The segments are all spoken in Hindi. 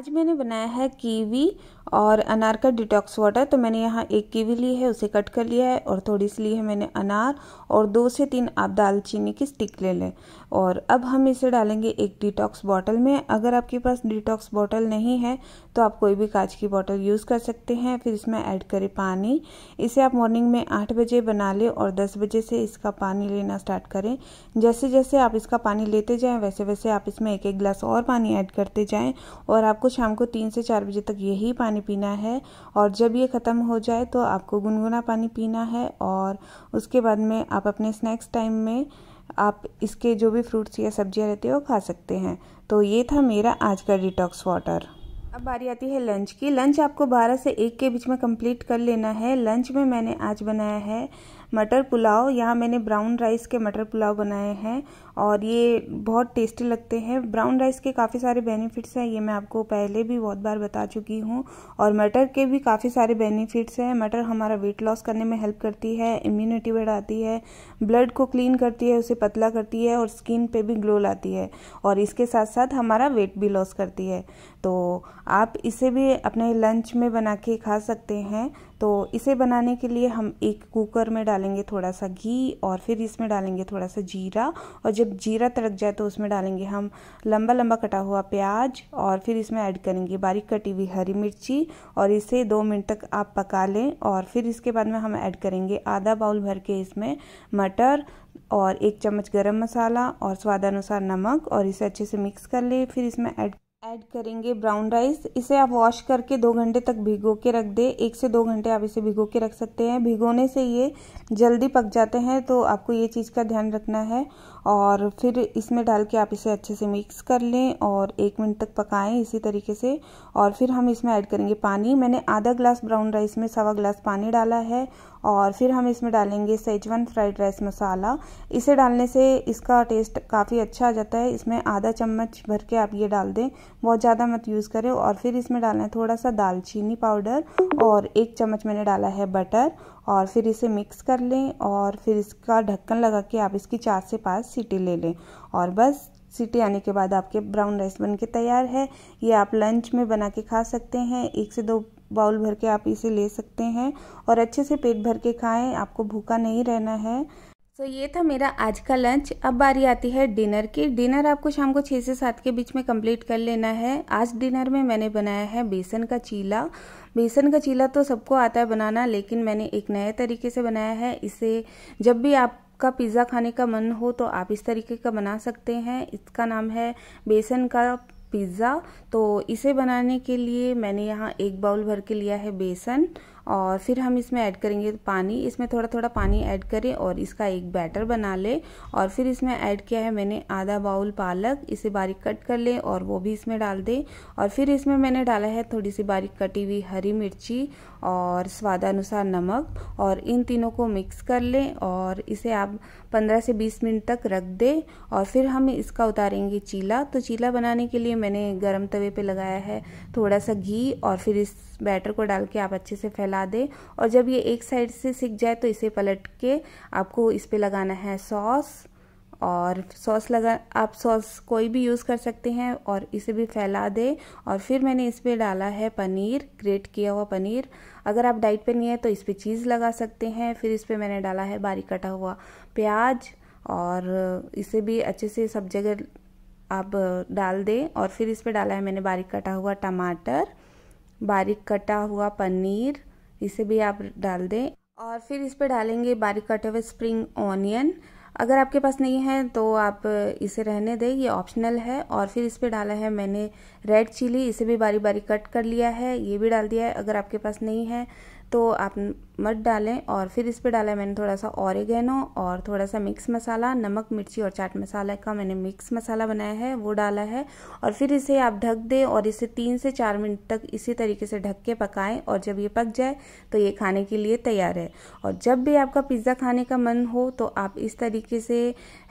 आज मैंने बनाया है कीवी और अनार का डिटॉक्स वाटर तो मैंने यहाँ एक कीवी ली है उसे कट कर लिया है और थोड़ी सी ली है मैंने अनार और दो से तीन आप दालचीनी की स्टिक ले लें और अब हम इसे डालेंगे एक डिटॉक्स बॉटल में अगर आपके पास डिटॉक्स बॉटल नहीं है तो आप कोई भी कांच की बॉटल यूज़ कर सकते हैं फिर इसमें ऐड करें पानी इसे आप मॉर्निंग में आठ बजे बना लें और दस बजे से इसका पानी लेना स्टार्ट करें जैसे जैसे आप इसका पानी लेते जाएँ वैसे वैसे आप इसमें एक एक गिलास और पानी ऐड करते जाएँ और आपको शाम को तीन से चार बजे तक यही पानी पीना है और जब ये ख़त्म हो जाए तो आपको गुनगुना पानी पीना है और उसके बाद में आप अपने स्नैक्स टाइम में आप इसके जो भी फ्रूट्स या सब्जियां रहती है वो खा सकते हैं तो ये था मेरा आज का डिटॉक्स वाटर अब बारी आती है लंच की लंच आपको बारह से एक के बीच में कंप्लीट कर लेना है लंच में मैंने आज बनाया है मटर पुलाव यहाँ मैंने ब्राउन राइस के मटर पुलाव बनाए हैं और ये बहुत टेस्टी लगते हैं ब्राउन राइस के काफ़ी सारे बेनिफिट्स हैं ये मैं आपको पहले भी बहुत बार बता चुकी हूँ और मटर के भी काफ़ी सारे बेनिफिट्स हैं मटर हमारा वेट लॉस करने में हेल्प करती है इम्यूनिटी बढ़ाती है ब्लड को क्लीन करती है उसे पतला करती है और स्किन पर भी ग्लो लाती है और इसके साथ साथ हमारा वेट भी लॉस करती है तो आप इसे भी अपने लंच में बना के खा सकते हैं तो इसे बनाने के लिए हम एक कुकर में डालेंगे थोड़ा सा घी और फिर इसमें डालेंगे थोड़ा सा जीरा और जब जीरा तड़क जाए तो उसमें डालेंगे हम लंबा लंबा कटा हुआ प्याज और फिर इसमें ऐड करेंगे बारीक कटी हुई हरी मिर्ची और इसे दो मिनट तक आप पका लें और फिर इसके बाद में हम ऐड करेंगे आधा बाउल भर के इसमें मटर और एक चम्मच गरम मसाला और स्वादानुसार नमक और इसे अच्छे से मिक्स कर ले फिर इसमें ऐड ऐड करेंगे ब्राउन राइस इसे आप वॉश करके दो घंटे तक भिगो के रख दें एक से दो घंटे आप इसे भिगो के रख सकते हैं भिगोने से ये जल्दी पक जाते हैं तो आपको ये चीज़ का ध्यान रखना है और फिर इसमें डाल के आप इसे अच्छे से मिक्स कर लें और एक मिनट तक पकाएं इसी तरीके से और फिर हम इसमें ऐड करेंगे पानी मैंने आधा ग्लास ब्राउन राइस में सवा ग्लास पानी डाला है और फिर हम इसमें डालेंगे सेजवान फ्राइड राइस मसाला इसे डालने से इसका टेस्ट काफ़ी अच्छा आ जाता है इसमें आधा चम्मच भर के आप ये डाल दें बहुत ज़्यादा मत यूज़ करें और फिर इसमें डालना है थोड़ा सा दालचीनी पाउडर और एक चम्मच मैंने डाला है बटर और फिर इसे मिक्स कर लें और फिर इसका ढक्कन लगा के आप इसकी चार से पाँच सीटी ले लें और बस सीटी आने के बाद आपके ब्राउन राइस बन के तैयार है ये आप लंच में बना के खा सकते हैं एक से दो बाउल भर के आप इसे ले सकते हैं और अच्छे से पेट भर के खाएं आपको भूखा नहीं रहना है तो ये था मेरा आज का लंच अब बारी आती है डिनर की डिनर आपको शाम को छः से सात के बीच में कंप्लीट कर लेना है आज डिनर में मैंने बनाया है बेसन का चीला बेसन का चीला तो सबको आता है बनाना लेकिन मैंने एक नए तरीके से बनाया है इसे जब भी आप का पिज़्ज़ा खाने का मन हो तो आप इस तरीके का बना सकते हैं इसका नाम है बेसन का पिज़्ज़ा तो इसे बनाने के लिए मैंने यहाँ एक बाउल भर के लिया है बेसन और फिर हम इसमें ऐड करेंगे पानी इसमें थोड़ा थोड़ा पानी ऐड करें और इसका एक बैटर बना लें और फिर इसमें ऐड किया है मैंने आधा बाउल पालक इसे बारीक कट कर लें और वो भी इसमें डाल दें और फिर इसमें मैंने डाला है थोड़ी सी बारीक कटी हुई हरी मिर्ची और स्वादानुसार नमक और इन तीनों को मिक्स कर लें और इसे आप पंद्रह से बीस मिनट तक रख दें और फिर हम इसका उतारेंगे चीला तो चीला बनाने के लिए मैंने गर्म तवे पर लगाया है थोड़ा सा घी और फिर इस बैटर को डाल के आप अच्छे से फैला लगा दें और जब ये एक साइड से सिक जाए तो इसे पलट के आपको इस पर लगाना है सॉस और सॉस लगा आप सॉस कोई भी यूज़ कर सकते हैं और इसे भी फैला दे और फिर मैंने इस पर डाला है पनीर ग्रेट किया हुआ पनीर अगर आप डाइट पे नहीं है तो इस पर चीज़ लगा सकते हैं फिर इस पर मैंने डाला है बारीक कटा हुआ प्याज और इसे भी अच्छे से सब जगह आप डाल दें और फिर इस पर डाला है मैंने बारीक कटा हुआ टमाटर बारीक कटा हुआ पनीर इसे भी आप डाल दें और फिर इस पर डालेंगे बारीक कटे हुए स्प्रिंग ऑनियन अगर आपके पास नहीं है तो आप इसे रहने दें ये ऑप्शनल है और फिर इस पर डाला है मैंने रेड चिली इसे भी बारी बारी कट कर लिया है ये भी डाल दिया है अगर आपके पास नहीं है तो आप मत डालें और फिर इस पे डाला मैंने थोड़ा सा ऑरिगेनो और थोड़ा सा मिक्स मसाला नमक मिर्ची और चाट मसाला का मैंने मिक्स मसाला बनाया है वो डाला है और फिर इसे आप ढक दें और इसे तीन से चार मिनट तक इसी तरीके से ढक के पकाएं और जब ये पक जाए तो ये खाने के लिए तैयार है और जब भी आपका पिज़्ज़ा खाने का मन हो तो आप इस तरीके से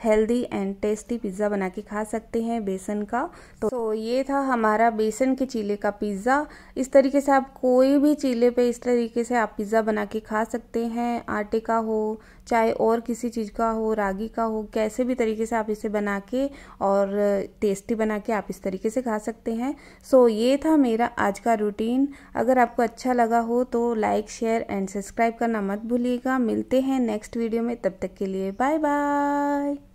हेल्दी एंड टेस्टी पिज़्ज़ा बना के खा सकते हैं बेसन का तो, तो ये था हमारा बेसन के चीले का पिज़्ज़ा इस तरीके से आप कोई भी चीले पर इस तरीके से से आप पिज़्ज़ा बना के खा सकते हैं आटे का हो चाहे और किसी चीज़ का हो रागी का हो कैसे भी तरीके से आप इसे बना के और टेस्टी बना के आप इस तरीके से खा सकते हैं सो so, ये था मेरा आज का रूटीन अगर आपको अच्छा लगा हो तो लाइक शेयर एंड सब्सक्राइब करना मत भूलिएगा मिलते हैं नेक्स्ट वीडियो में तब तक के लिए बाय बाय